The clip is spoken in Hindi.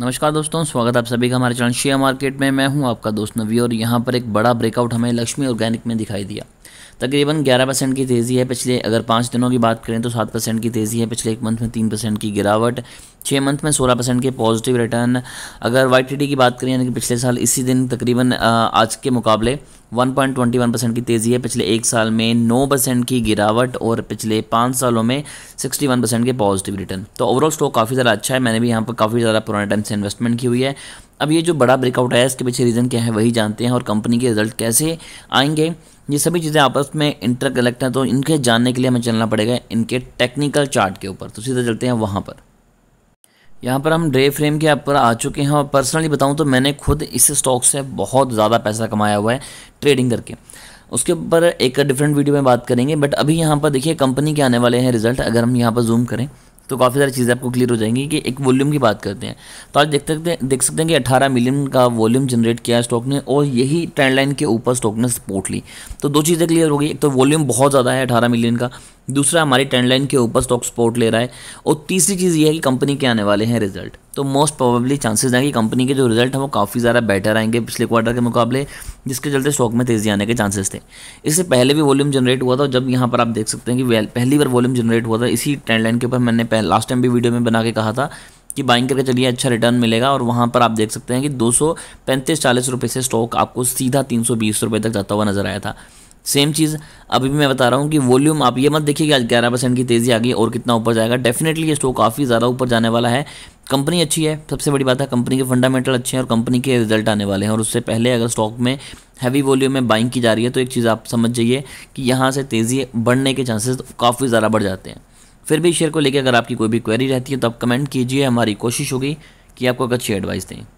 नमस्कार दोस्तों स्वागत आप सभी का हमारे चैनल शेयर मार्केट में मैं हूं आपका दोस्त नवी और यहां पर एक बड़ा ब्रेकआउट हमें लक्ष्मी ऑर्गेनिक में दिखाई दिया तकरीबन 11 परसेंट की तेज़ी है पिछले अगर पाँच दिनों की बात करें तो सात परसेंट की तेज़ी है पिछले एक मंथ में तीन परसेंट की गिरावट छः मंथ में सोलह परसेंट के पॉजिटिव रिटर्न अगर वाई की बात करें यानी कि पिछले साल इसी दिन तकरीबन आज के मुकाबले 1.21 परसेंट की तेज़ी है पिछले एक साल में नौ परसेंट की गिरावट और पिछले पाँच सालों में वन परसेंट के पॉजिटिव रिटर्न तो ओवरऑल स्टॉक काफ़ी ज़्यादा अच्छा है मैंने भी यहाँ पर काफ़ी ज़्यादा पुराने टाइम से इन्वेस्टमेंट की हुई है अब ये जो बड़ा ब्रेकआउट आया इसके पीछे रीज़न क्या है वही जानते हैं और कंपनी के रिजल्ट कैसे आएंगे ये सभी चीज़ें आपस में इंटर कलेक्ट हैं तो इनके जानने के लिए हमें चलना पड़ेगा इनके टेक्निकल चार्ट के ऊपर तो सीधे चलते हैं वहाँ पर यहाँ पर हम ड्रे फ्रेम के ऊपर आ चुके हैं और पर्सनली बताऊँ तो मैंने खुद इस स्टॉक से बहुत ज़्यादा पैसा कमाया हुआ है ट्रेडिंग करके उसके ऊपर एक डिफरेंट वीडियो में बात करेंगे बट अभी यहाँ पर देखिए कंपनी के आने वाले हैं रिजल्ट अगर हम यहाँ पर जूम करें तो काफ़ी सारी चीज़ें आपको क्लियर हो जाएंगी कि एक वॉल्यूम की बात करते हैं तो आज देख सकते हैं देख सकते हैं कि 18 मिलियन का वॉल्यूम जनरेट किया स्टॉक ने और यही ट्रेंड लाइन के ऊपर स्टॉक ने सपोर्ट ली तो दो चीज़ें क्लियर हो गई एक तो वॉल्यूम बहुत ज़्यादा है 18 मिलियन का दूसरा हमारी ट्रेंड लाइन के ऊपर स्टॉक सपोर्ट ले रहा है और तीसरी चीज़ ये है कि कंपनी के आने वाले हैं रिजल्ट तो मोस्ट प्रोबेबली चांसेस हैं कि कंपनी के जो रिजल्ट हैं वो काफ़ी ज़्यादा बेटर आएंगे पिछले क्वार्टर के मुकाबले जिसके चलते स्टॉक में तेज़ी आने के चांसेस थे इससे पहले भी वॉल्यूम जनरेट हुआ था जब यहाँ पर आप देख सकते हैं कि पहली बार वॉल्यूम जनरेट हुआ था इसी ट्रेंड लाइन के ऊपर मैंने लास्ट टाइम भी वीडियो में बना के कहा था कि बाइंग करके चलिए अच्छा रिटर्न मिलेगा और वहाँ पर आप देख सकते हैं कि दो सौ पैंतीस चालीस रुपये से स्टॉक आपको सीधा तीन सौ बीस रुपये तक जाता हुआ नजर आया था सेम चीज़ अभी भी मैं बता रहा हूँ कि वॉल्यूम आप ये मत देखिए कि आज ग्यारह परसेंट की तेज़ी आ गई और कितना ऊपर जाएगा डेफिनेटली ये स्टॉक काफ़ी ज़्यादा ऊपर जाने वाला है कंपनी अच्छी है सबसे बड़ी बात है कंपनी के फंडामेंटल अच्छे हैं और कंपनी के रिजल्ट आने वाले हैं और उससे पहले अगर स्टॉक में हैवी वॉल्यूम में बाइंग की जा रही है तो एक चीज़ आप समझ जाइए कि यहाँ से तेज़ी बढ़ने के चांसेस काफ़ी ज़्यादा बढ़ जाते हैं फिर भी शेयर को लेकर अगर आपकी कोई भी क्वेरी रहती है तो आप कमेंट कीजिए हमारी कोशिश होगी कि आपको एक अच्छी एडवाइस दें